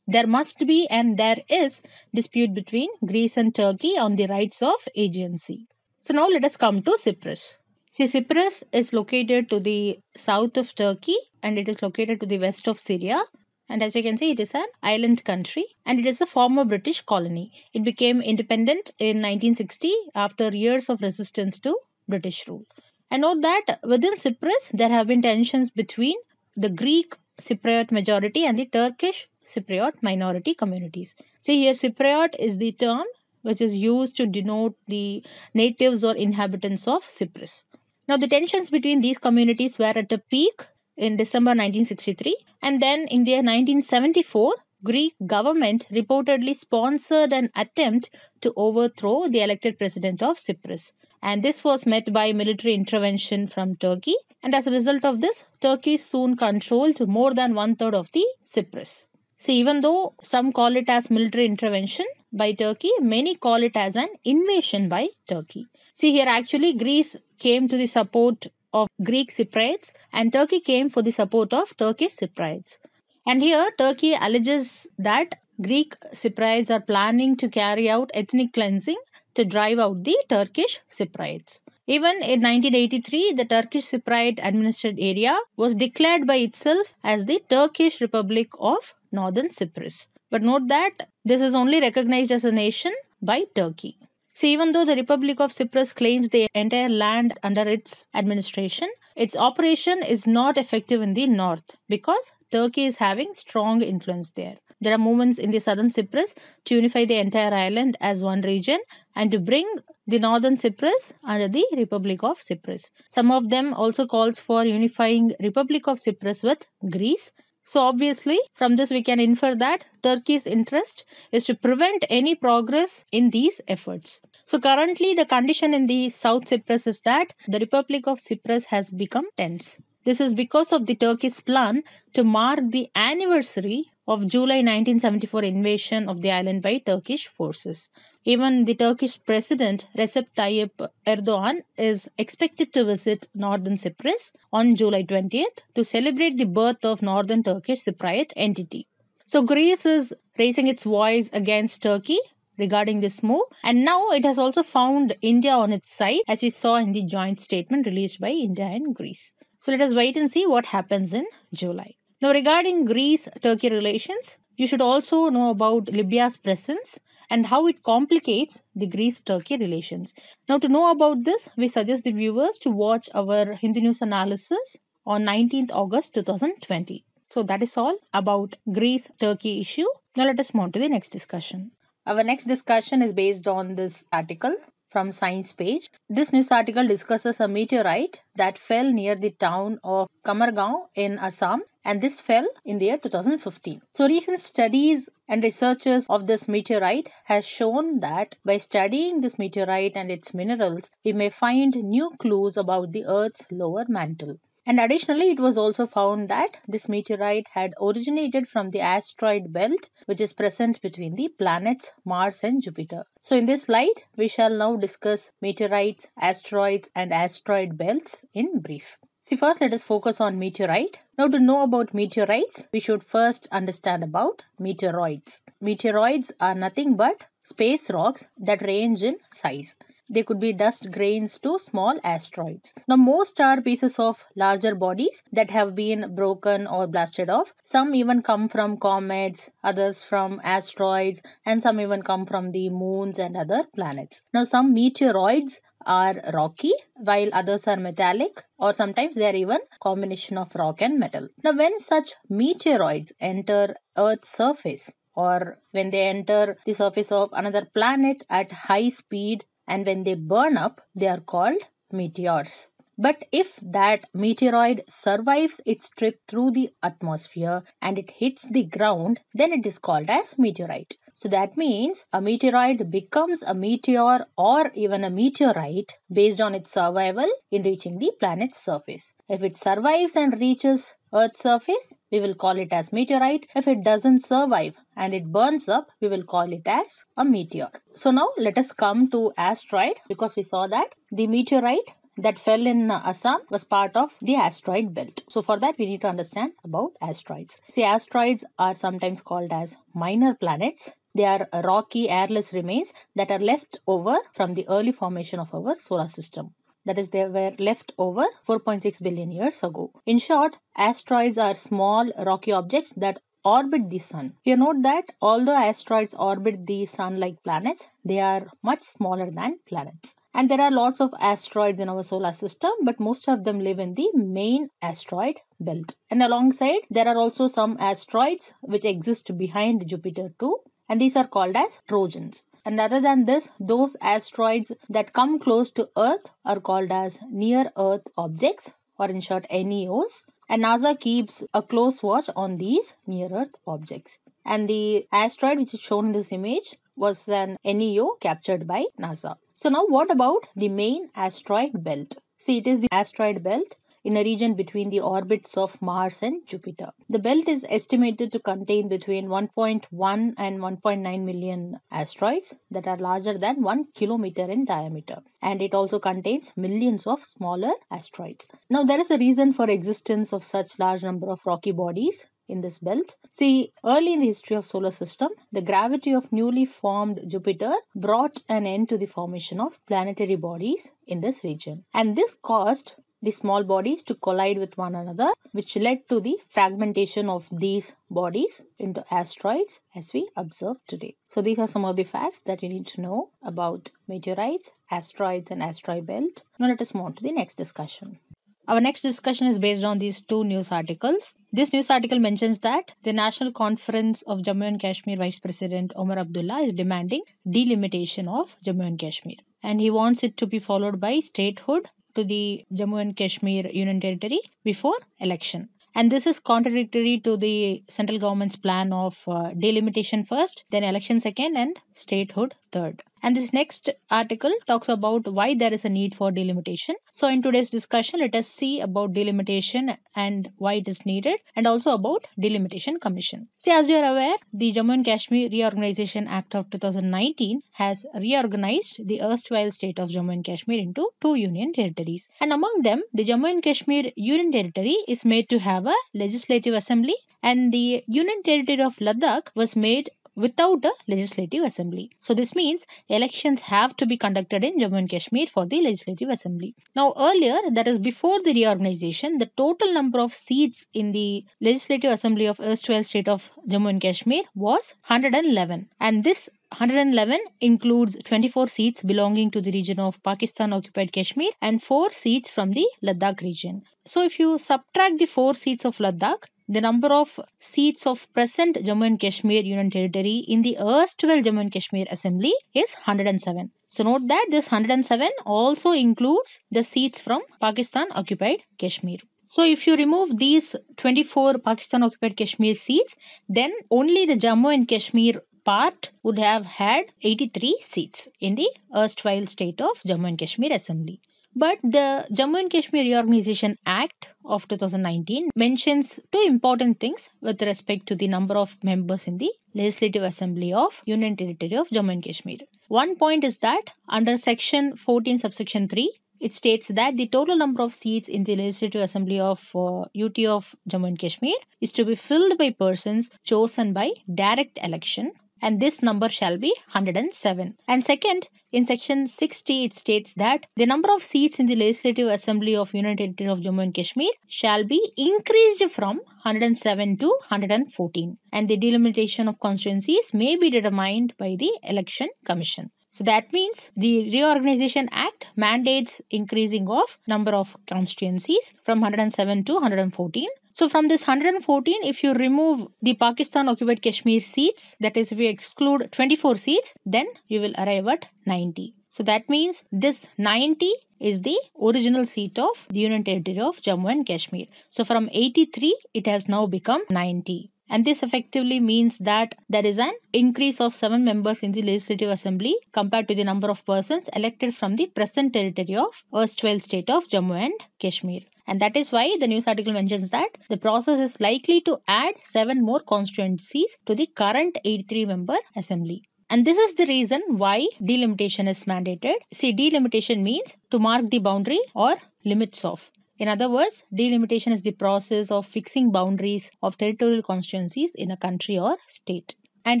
there must be and there is dispute between Greece and Turkey on the rights of agency. So now let us come to Cyprus. See, Cyprus is located to the south of Turkey and it is located to the west of Syria. And as you can see, it is an island country and it is a former British colony. It became independent in 1960 after years of resistance to British rule. And note that within Cyprus, there have been tensions between the Greek Cypriot majority and the Turkish Cypriot minority communities. See here Cypriot is the term which is used to denote the natives or inhabitants of Cyprus. Now the tensions between these communities were at a peak in December 1963 and then in the year 1974 Greek government reportedly sponsored an attempt to overthrow the elected president of Cyprus and this was met by military intervention from Turkey. And as a result of this, Turkey soon controlled more than one third of the Cyprus. So, even though some call it as military intervention by Turkey, many call it as an invasion by Turkey. See, here actually Greece came to the support of Greek Cypriots and Turkey came for the support of Turkish Cypriots. And here Turkey alleges that Greek Cypriots are planning to carry out ethnic cleansing to drive out the Turkish Cypriots. Even in 1983, the Turkish Cypriot administered area was declared by itself as the Turkish Republic of Northern Cyprus. But note that this is only recognized as a nation by Turkey. So, even though the Republic of Cyprus claims the entire land under its administration, its operation is not effective in the north because Turkey is having strong influence there. There are movements in the southern Cyprus to unify the entire island as one region and to bring the northern Cyprus under the Republic of Cyprus. Some of them also calls for unifying Republic of Cyprus with Greece. So obviously from this we can infer that Turkey's interest is to prevent any progress in these efforts. So currently the condition in the South Cyprus is that the Republic of Cyprus has become tense. This is because of the Turkish plan to mark the anniversary of July 1974 invasion of the island by Turkish forces. Even the Turkish president Recep Tayyip Erdogan is expected to visit northern Cyprus on July 20th to celebrate the birth of northern Turkish Cypriot entity. So Greece is raising its voice against Turkey regarding this move and now it has also found India on its side as we saw in the joint statement released by India and Greece. So let us wait and see what happens in July. Now, regarding Greece Turkey relations, you should also know about Libya's presence and how it complicates the Greece Turkey relations. Now, to know about this, we suggest the viewers to watch our Hindi News analysis on 19th August 2020. So, that is all about Greece Turkey issue. Now, let us move on to the next discussion. Our next discussion is based on this article from Science page. This news article discusses a meteorite that fell near the town of Kamargaon in Assam and this fell in the year 2015. So recent studies and researchers of this meteorite has shown that by studying this meteorite and its minerals, we may find new clues about the Earth's lower mantle. And additionally, it was also found that this meteorite had originated from the asteroid belt, which is present between the planets Mars and Jupiter. So, in this light, we shall now discuss meteorites, asteroids, and asteroid belts in brief. See, first let us focus on meteorite. Now to know about meteorites, we should first understand about meteoroids. Meteoroids are nothing but space rocks that range in size. They could be dust grains to small asteroids. Now, most are pieces of larger bodies that have been broken or blasted off. Some even come from comets, others from asteroids, and some even come from the moons and other planets. Now, some meteoroids are rocky while others are metallic or sometimes they are even combination of rock and metal. Now when such meteoroids enter Earth's surface or when they enter the surface of another planet at high speed and when they burn up they are called meteors. But if that meteoroid survives its trip through the atmosphere and it hits the ground, then it is called as meteorite. So that means a meteoroid becomes a meteor or even a meteorite based on its survival in reaching the planet's surface. If it survives and reaches Earth's surface, we will call it as meteorite. If it doesn't survive and it burns up, we will call it as a meteor. So now let us come to asteroid because we saw that the meteorite that fell in uh, Assam was part of the asteroid belt. So for that we need to understand about asteroids. See asteroids are sometimes called as minor planets. They are rocky airless remains that are left over from the early formation of our solar system that is they were left over 4.6 billion years ago. In short, asteroids are small rocky objects that orbit the sun. You note that although asteroids orbit the sun like planets, they are much smaller than planets. And there are lots of asteroids in our solar system, but most of them live in the main asteroid belt. And alongside, there are also some asteroids which exist behind Jupiter too, and these are called as Trojans. And other than this, those asteroids that come close to Earth are called as near Earth objects, or in short, NEOs. And NASA keeps a close watch on these near Earth objects. And the asteroid which is shown in this image was an NEO captured by NASA. So now what about the main asteroid belt? See, it is the asteroid belt in a region between the orbits of Mars and Jupiter. The belt is estimated to contain between 1.1 and 1.9 million asteroids that are larger than 1 kilometer in diameter. And it also contains millions of smaller asteroids. Now, there is a reason for existence of such large number of rocky bodies in this belt. See, early in the history of solar system, the gravity of newly formed Jupiter brought an end to the formation of planetary bodies in this region. And this caused the small bodies to collide with one another, which led to the fragmentation of these bodies into asteroids as we observe today. So these are some of the facts that you need to know about meteorites, asteroids and asteroid belt. Now let us move on to the next discussion. Our next discussion is based on these two news articles. This news article mentions that the National Conference of Jammu and Kashmir Vice President Omar Abdullah is demanding delimitation of Jammu and Kashmir. And he wants it to be followed by statehood to the Jammu and Kashmir Union Territory before election. And this is contradictory to the central government's plan of uh, delimitation first, then election second, and statehood third. And this next article talks about why there is a need for delimitation. So in today's discussion, let us see about delimitation and why it is needed and also about delimitation commission. See, as you are aware, the Jammu and Kashmir Reorganization Act of 2019 has reorganized the erstwhile state of Jammu and Kashmir into two union territories. And among them, the Jammu and Kashmir Union Territory is made to have a legislative assembly and the Union Territory of Ladakh was made without the legislative assembly. So this means elections have to be conducted in Jammu and Kashmir for the legislative assembly. Now earlier, that is before the reorganization, the total number of seats in the legislative assembly of erstwhile state of Jammu and Kashmir was 111 and this 111 includes 24 seats belonging to the region of Pakistan occupied Kashmir and 4 seats from the Ladakh region. So, if you subtract the 4 seats of Ladakh, the number of seats of present Jammu and Kashmir Union Territory in the erstwhile Jammu and Kashmir Assembly is 107. So note that this 107 also includes the seats from Pakistan occupied Kashmir. So if you remove these 24 Pakistan occupied Kashmir seats, then only the Jammu and Kashmir part would have had 83 seats in the erstwhile state of Jammu and Kashmir Assembly. But the Jammu and Kashmir Reorganization Act of 2019 mentions two important things with respect to the number of members in the Legislative Assembly of Union Territory of Jammu and Kashmir. One point is that under Section 14, subsection 3, it states that the total number of seats in the Legislative Assembly of uh, UT of Jammu and Kashmir is to be filled by persons chosen by direct election and this number shall be 107. And second, in section 60, it states that the number of seats in the Legislative Assembly of United Territory of Jammu and Kashmir shall be increased from 107 to 114. And the delimitation of constituencies may be determined by the Election Commission. So that means the Reorganization Act mandates increasing of number of constituencies from 107 to 114 so from this 114, if you remove the Pakistan occupied Kashmir seats, that is if you exclude 24 seats, then you will arrive at 90. So that means this 90 is the original seat of the Union Territory of Jammu and Kashmir. So from 83, it has now become 90 and this effectively means that there is an increase of 7 members in the legislative assembly compared to the number of persons elected from the present territory of erstwhile state of Jammu and Kashmir. And that is why the news article mentions that the process is likely to add seven more constituencies to the current 83 member assembly. And this is the reason why delimitation is mandated. See, delimitation means to mark the boundary or limits of. In other words, delimitation is the process of fixing boundaries of territorial constituencies in a country or state. And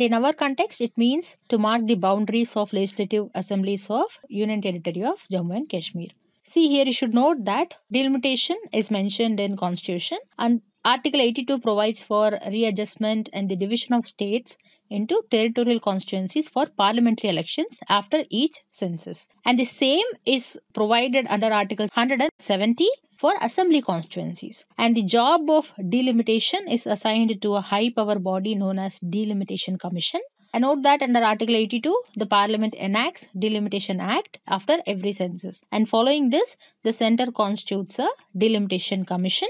in our context, it means to mark the boundaries of legislative assemblies of Union Territory of Jammu and Kashmir. See here you should note that delimitation is mentioned in constitution and Article 82 provides for readjustment and the division of states into territorial constituencies for parliamentary elections after each census. And the same is provided under Article 170 for assembly constituencies. And the job of delimitation is assigned to a high power body known as Delimitation Commission. And note that under Article 82, the Parliament enacts Delimitation Act after every census. And following this, the Centre constitutes a Delimitation Commission.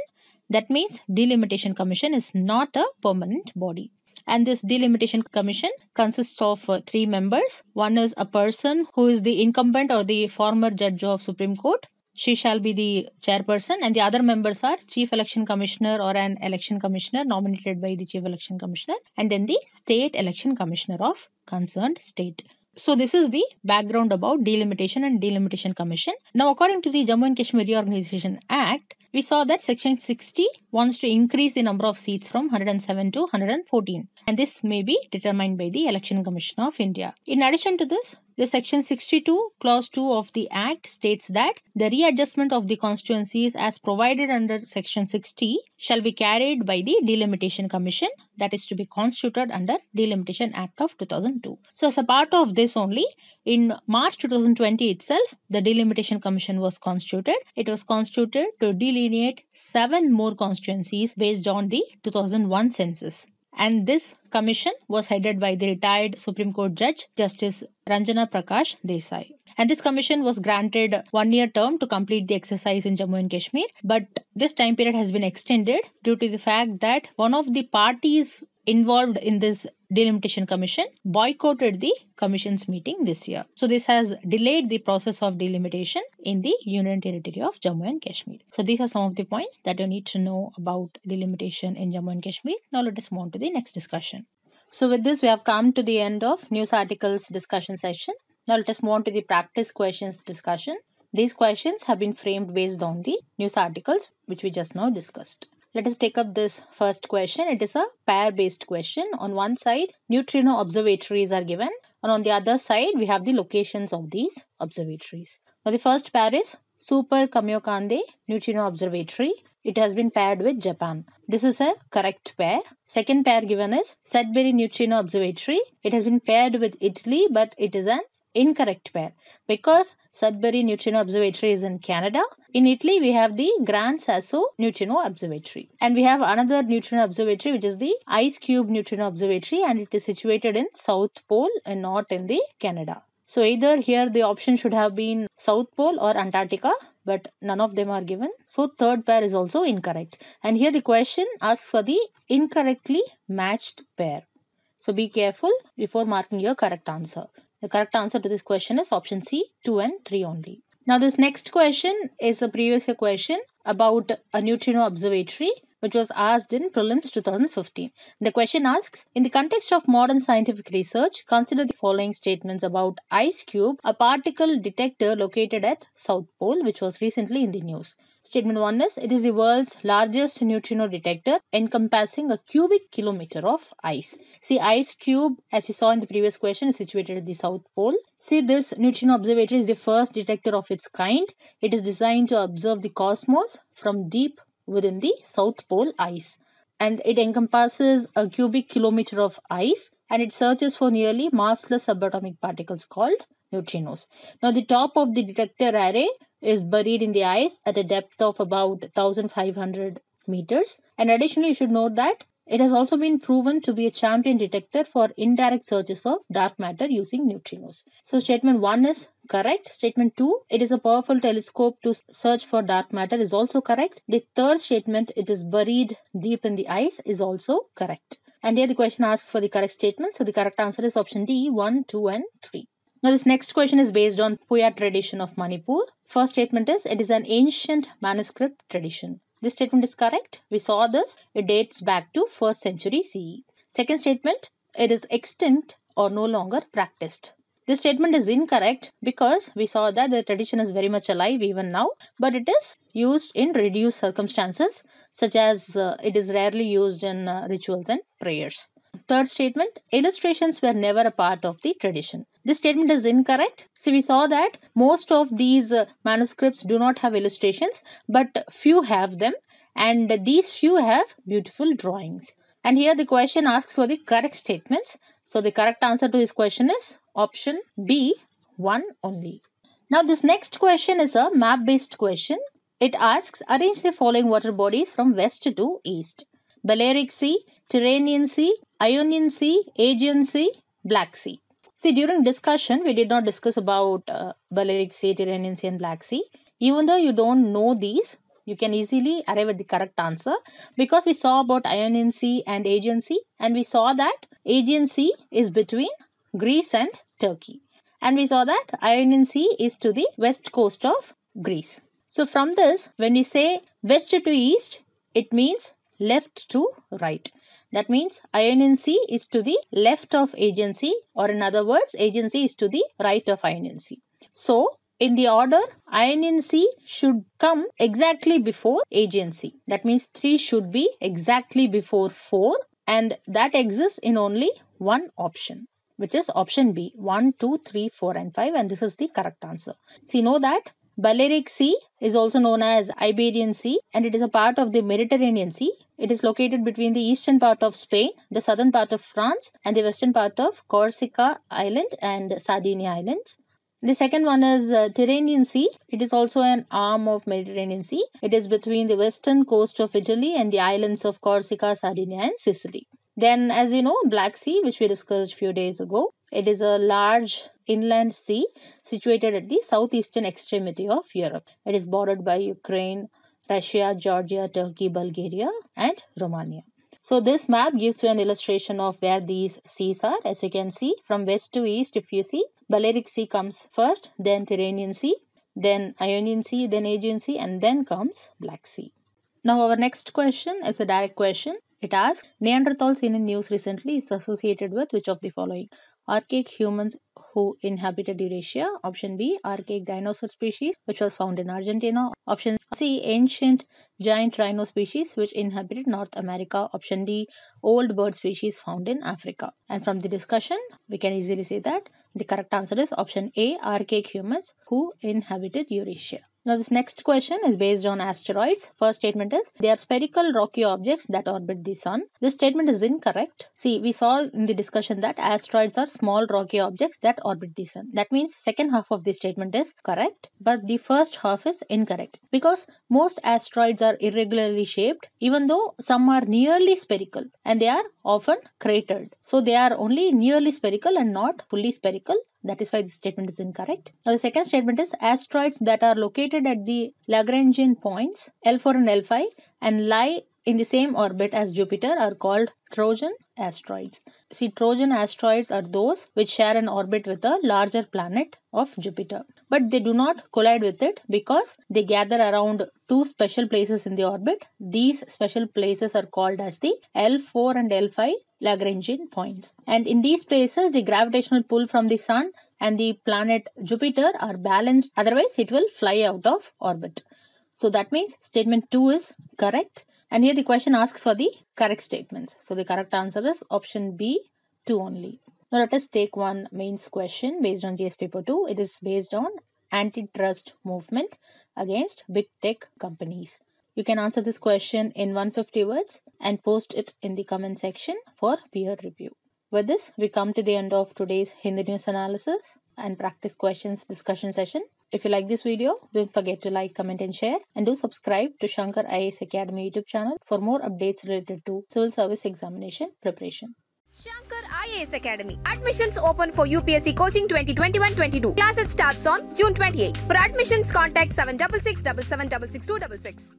That means Delimitation Commission is not a permanent body. And this delimitation commission consists of uh, three members. One is a person who is the incumbent or the former judge of Supreme Court. She shall be the chairperson, and the other members are Chief Election Commissioner or an Election Commissioner nominated by the Chief Election Commissioner, and then the State Election Commissioner of concerned state. So this is the background about delimitation and delimitation commission. Now according to the Jammu and Kashmir Reorganization Act, we saw that section 60 wants to increase the number of seats from 107 to 114 and this may be determined by the Election Commission of India. In addition to this, the section 62 clause 2 of the act states that the readjustment of the constituencies as provided under section 60 shall be carried by the delimitation commission that is to be constituted under delimitation act of 2002. So as a part of this only in March 2020 itself the delimitation commission was constituted. It was constituted to delineate seven more constituencies based on the 2001 census. And this commission was headed by the retired Supreme Court Judge Justice Ranjana Prakash Desai. And this commission was granted one year term to complete the exercise in Jammu and Kashmir. But this time period has been extended due to the fact that one of the parties involved in this delimitation commission boycotted the commission's meeting this year. So this has delayed the process of delimitation in the Union Territory of Jammu and Kashmir. So these are some of the points that you need to know about delimitation in Jammu and Kashmir. Now let us move on to the next discussion. So with this we have come to the end of news articles discussion session. Now let us move on to the practice questions discussion. These questions have been framed based on the news articles which we just now discussed. Let us take up this first question. It is a pair based question. On one side, neutrino observatories are given, and on the other side, we have the locations of these observatories. Now, the first pair is Super Kamiokande Neutrino Observatory. It has been paired with Japan. This is a correct pair. Second pair given is Sudbury Neutrino Observatory. It has been paired with Italy, but it is an incorrect pair because Sudbury Neutrino Observatory is in Canada. In Italy, we have the Gran Sasso Neutrino Observatory. And we have another neutrino observatory, which is the Ice Cube Neutrino Observatory, and it is situated in South Pole and not in the Canada. So either here the option should have been South Pole or Antarctica, but none of them are given. So third pair is also incorrect. And here the question asks for the incorrectly matched pair. So be careful before marking your correct answer. The correct answer to this question is option C, 2 and 3 only. Now this next question is a previous question about a neutrino observatory which was asked in Prelims 2015. The question asks In the context of modern scientific research, consider the following statements about Ice Cube, a particle detector located at South Pole, which was recently in the news. Statement 1 is It is the world's largest neutrino detector, encompassing a cubic kilometer of ice. See, Ice Cube, as we saw in the previous question, is situated at the South Pole. See, this neutrino observatory is the first detector of its kind. It is designed to observe the cosmos from deep within the South Pole ice. And it encompasses a cubic kilometer of ice and it searches for nearly massless subatomic particles called neutrinos. Now, the top of the detector array is buried in the ice at a depth of about 1500 meters. And additionally, you should note that it has also been proven to be a champion detector for indirect searches of dark matter using neutrinos. So statement 1 is correct. Statement 2, it is a powerful telescope to search for dark matter is also correct. The third statement, it is buried deep in the ice is also correct. And here the question asks for the correct statement. So the correct answer is option D, 1, 2 and 3. Now, this next question is based on Puya tradition of Manipur. First statement is it is an ancient manuscript tradition. This statement is correct. We saw this. It dates back to 1st century CE. Second statement, it is extinct or no longer practiced. This statement is incorrect because we saw that the tradition is very much alive even now, but it is used in reduced circumstances, such as uh, it is rarely used in uh, rituals and prayers. Third statement, illustrations were never a part of the tradition. This statement is incorrect. See, we saw that most of these uh, manuscripts do not have illustrations, but few have them, and these few have beautiful drawings. And here the question asks for the correct statements. So the correct answer to this question is option B, one only. Now this next question is a map based question. It asks arrange the following water bodies from west to east. Balearic Sea, Tyrrhenian Sea, Ionian Sea, Aegean Sea, Black Sea. See, during discussion, we did not discuss about uh, Balearic Sea, Tyrrhenian Sea, and Black Sea. Even though you don't know these, you can easily arrive at the correct answer because we saw about Ionian Sea and Aegean Sea, and we saw that Aegean Sea is between Greece and Turkey. And we saw that Ionian Sea is to the west coast of Greece. So from this, when we say west to east, it means left to right. That means INNC is to the left of agency or in other words agency is to the right of INNC. So in the order INNC should come exactly before agency. That means 3 should be exactly before 4 and that exists in only one option which is option B 1, 2, 3, 4 and 5 and this is the correct answer. See know that Balearic Sea is also known as Iberian Sea and it is a part of the Mediterranean Sea. It is located between the eastern part of Spain, the southern part of France, and the western part of Corsica Island and Sardinia Islands. The second one is uh, Tyrrhenian Sea. It is also an arm of Mediterranean Sea. It is between the western coast of Italy and the islands of Corsica, Sardinia, and Sicily. Then, as you know, Black Sea, which we discussed a few days ago. It is a large inland sea situated at the southeastern extremity of Europe. It is bordered by Ukraine, Russia, Georgia, Turkey, Bulgaria, and Romania. So this map gives you an illustration of where these seas are. As you can see, from west to east, if you see, Balearic Sea comes first, then Tyrrhenian Sea, then Ionian Sea, then Aegean Sea, and then comes Black Sea. Now our next question is a direct question. It asks, Neanderthals in news recently is associated with which of the following? Archaic humans who inhabited Eurasia. Option B, archaic dinosaur species, which was found in Argentina. Option C, ancient giant rhino species, which inhabited North America. Option D, old bird species found in Africa. And from the discussion, we can easily say that the correct answer is option A, archaic humans who inhabited Eurasia. Now this next question is based on asteroids. First statement is, they are spherical rocky objects that orbit the sun. This statement is incorrect. See, we saw in the discussion that asteroids are small rocky objects that orbit the sun. That means second half of this statement is correct, but the first half is incorrect because most asteroids are irregularly shaped even though some are nearly spherical and they are often cratered. So they are only nearly spherical and not fully spherical that is why this statement is incorrect. Now the second statement is asteroids that are located at the Lagrangian points L4 and L5 and lie in the same orbit as Jupiter are called Trojan asteroids. See, Trojan asteroids are those which share an orbit with a larger planet of Jupiter. But they do not collide with it because they gather around two special places in the orbit. These special places are called as the L4 and L5 Lagrangian points. And in these places, the gravitational pull from the Sun and the planet Jupiter are balanced. Otherwise, it will fly out of orbit. So that means statement 2 is correct. And here the question asks for the correct statements. So the correct answer is option B, 2 only. Now let us take one mains question based on GS paper 2. It is based on antitrust movement against big tech companies. You can answer this question in 150 words and post it in the comment section for peer review. With this, we come to the end of today's Hindi News Analysis and Practice Questions discussion session. If you like this video, don't forget to like, comment and share and do subscribe to Shankar IAS Academy YouTube channel for more updates related to civil service examination preparation. Shankar IAS Academy. Admissions open for UPSC Coaching 2021-22. Class it starts on June 28. For admissions, contact 766